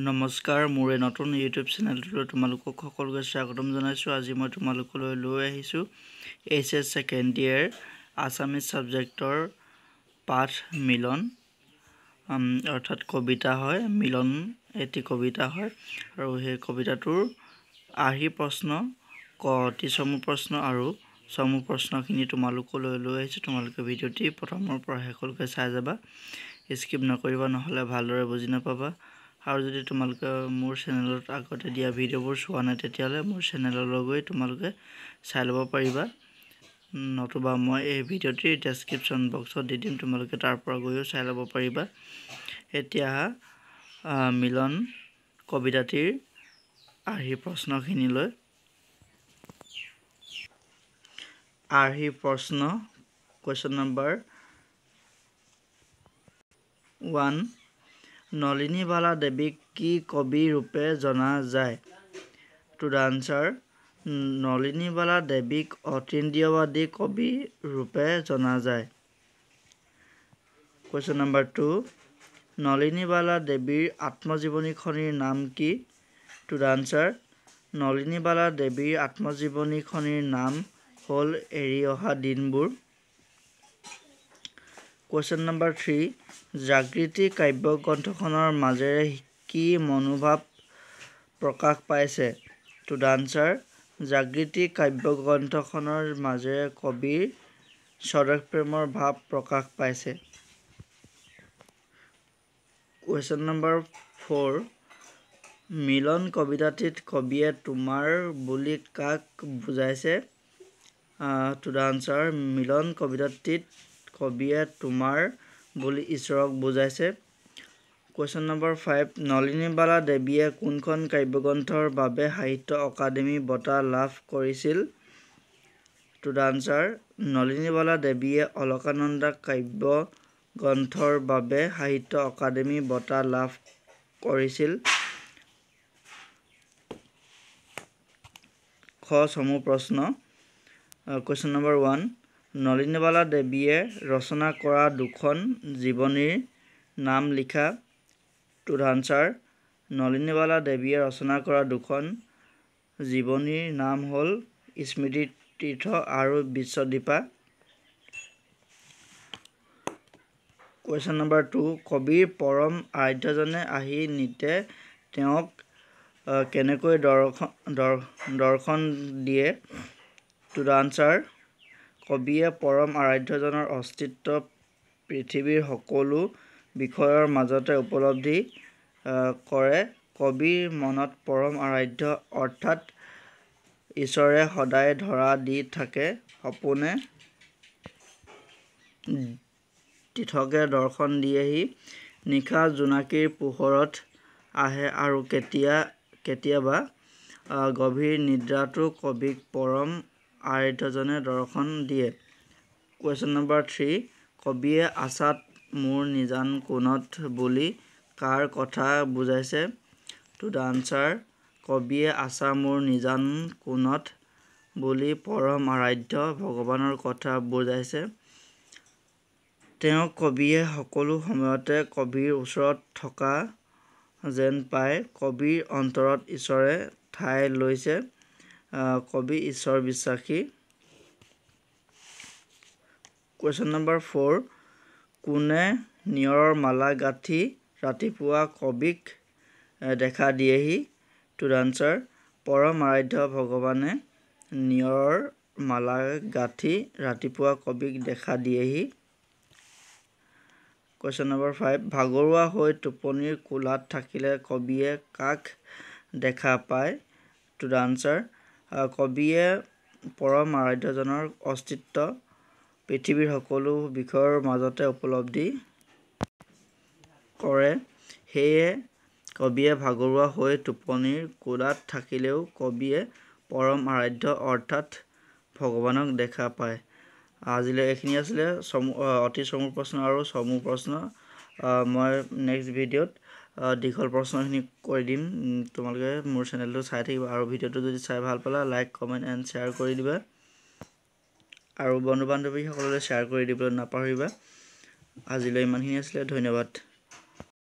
নমস্কাৰ মোৰ নতুন ইউটিউব চেনেলটোলৈ তোমালোকক সকলোকে স্বাগতম জনাইছোঁ আজি মই তোমালোকলৈ লৈ আহিছোঁ H S second year Assamese ছাবজেক্টৰ পাঠ মিলন অৰ্থাৎ কবিতা হয় মিলন এটি কবিতা হয় আৰু সেই কবিতাটোৰ আৰ্হি প্ৰশ্ন ক অতি চমু প্ৰশ্ন আৰু চমু প্ৰশ্নখিনি তোমালোকলৈ লৈ আহিছোঁ তোমালোকে ভিডিঅ'টি প্ৰথমৰ পৰা শেষলৈকে চাই যাবা স্কিপ নকৰিবা নহ'লে ভালদৰে বুজি নাপাবা আৰু যদি তোমালোকে মোৰ চেনেলত আগতে দিয়া ভিডিঅ'বোৰ চোৱা নাই তেতিয়াহ'লে মোৰ চেনেললৈ গৈ তোমালোকে চাই ল'ব পাৰিবা নতুবা মই এই ভিডিঅ'টিৰ ডেছক্ৰিপশ্যন বক্সত দি দিম তোমালোকে তাৰ পৰা গৈও চাই ল'ব পাৰিবা এতিয়া মিলন কবিতাটিৰ আৰ্হি প্ৰশ্নখিনিলৈ আৰ্হি প্ৰশ্ন question number one Nalini Bala দেৱীক কি কবি ৰূপে জনা যায় to the answer Nalini Bala দেৱীক অতীন্দ্ৰিয়বাদী কবি ৰূপে জনা যায় question number two Nalini Bala দেৱীৰ আত্মজীৱনীখনিৰ নাম কি to the answer Nalini Bala দেৱীৰ আত্মজীৱনীখনিৰ নাম হ'ল এৰি অহা দিনবোৰ কুৱেশ্যন নাম্বাৰ থ্ৰী জাগৃতি কাব্যগ্ৰন্থখনৰ মাজেৰে কি মনোভাৱ প্ৰকাশ পাইছে টু দ্য আনচাৰ জাগৃতি কাব্যগ্ৰন্থখনৰ মাজেৰে কবিৰ প্ৰেমৰ ভাৱ প্ৰকাশ পাইছে কুৱেশ্যন নম্বৰ ফ'ৰ মিলন কবিতাটিত কবিয়ে তোমাৰ বুলি কাক বুজাইছে টু দ্য আনচাৰ মিলন কবিতাটিত কবিয়ে তোমাৰ বুলি ঈশ্বৰক বুজাইছে question number five Nalini Bala দেৱীয়ে কোনখন কাব্যগ্ৰন্থৰ বাবে সাহিত্য অকাডেমী বঁটা লাভ কৰিছিল to the answer Nalini Bala দেৱীয়ে অলকানন্দ কাব্য গ্ৰন্থৰ বাবে সাহিত্য অকাডেমী বঁটা লাভ কৰিছিল খ চমু প্ৰশ্ন কুৱেশ্যন নম্বৰ ওৱান নলিনীবালা দেৱীয়ে ৰচনা কৰা দুখন জীৱনীৰ নাম লিখা টু ধানচাৰ নলিনীবালা দেৱীয়ে ৰচনা কৰা দুখন জীৱনীৰ নাম হ'ল স্মৃতিতীৰ্থ আৰু বিশ্বদ্বীপা কুৱেশ্যন নম্বৰ টু কবিৰ পৰম আৰ্যজনে আহি নিতে তেওঁক কেনেকৈ দৰ্শন দৰ্শন দিয়ে টু দ্য আনচাৰ কবিয়ে পৰম আৰাধ্যজনৰ অস্তিত্ব পৃথিৱীৰ সকলো বিষয়ৰ মাজতে উপলব্ধি কৰে কবিৰ মনত পৰম আৰাধ্য অৰ্থাৎ ঈশ্বৰে সদায় ধৰা দি থাকে সপোনে তীথকে দৰ্শন দিয়েহি নিশা জোনাকীৰ পোহৰত আহে আৰু কেতিয়া কেতিয়াবা গভীৰ নিদ্ৰাটো কবিক পৰম আৰ্যজনে দৰ্শন দিয়ে কুৱেশ্যন নম্বৰ থ্ৰী কবিয়ে আছাত মোৰ নিজান কোণত বুলি কাৰ কথা বুজাইছে টু দ্য আনচাৰ কবিয়ে আছা মোৰ নিজান কোণত বুলি পৰম আৰাধ্য ভগৱানৰ কথা বুজাইছে তেওঁ কবিয়ে সকলো সময়তে কবিৰ ওচৰত থকা যেন পায় কবিৰ অন্তৰত ঈশ্বৰে ঠাই লৈছে কবি ঈশ্বৰ বিশ্বাসী কুৱেশ্যন নম্বৰ ফ'ৰ কোনে নিয়ৰৰ মালা গাঁঠি ৰাতিপুৱা কবিক দেখা দিয়েহি টুড আনচাৰ পৰম আৰাধ্য ভগৱানে নিয়ৰৰ মালা গাঁঠি ৰাতিপুৱা কবিক দেখা দিয়েহি কুৱেশ্যন নম্বৰ ফাইভ ভাগৰুৱা হৈ টোপনিৰ কোলাত থাকিলে কবিয়ে কাক দেখা পায় টুড আনচাৰ কবিয়ে পৰম আৰাধ্যজনৰ অস্তিত্ব পৃথিৱীৰ সকলো বিষয়ৰ মাজতে উপলব্ধি কৰে সেয়ে কবিয়ে ভাগৰুৱা হৈ টোপনিৰ কোলাত থাকিলেও কবিয়ে পৰম আৰাধ্য অৰ্থাৎ ভগৱানক দেখা পায় আজিলৈ এইখিনি আছিলে চমু অতি চমু প্ৰশ্ন আৰু চমু প্ৰশ্ন মই নেক্সট ভিডিঅ'ত দীঘল প্ৰশ্নখিনি কৈ দিম তোমালোকে মোৰ চেনেলটো চাই থাকিবা আৰু ভিডিঅ'টো যদি চাই ভাল পালা লাইক কমেণ্ট এণ্ড শ্বেয়াৰ কৰি দিবা আৰু বন্ধু বান্ধৱীসকললৈ শ্বেয়াৰ কৰি দিবলৈ নাপাহৰিবা আজিলৈ ইমানখিনি আছিলে ধন্যবাদ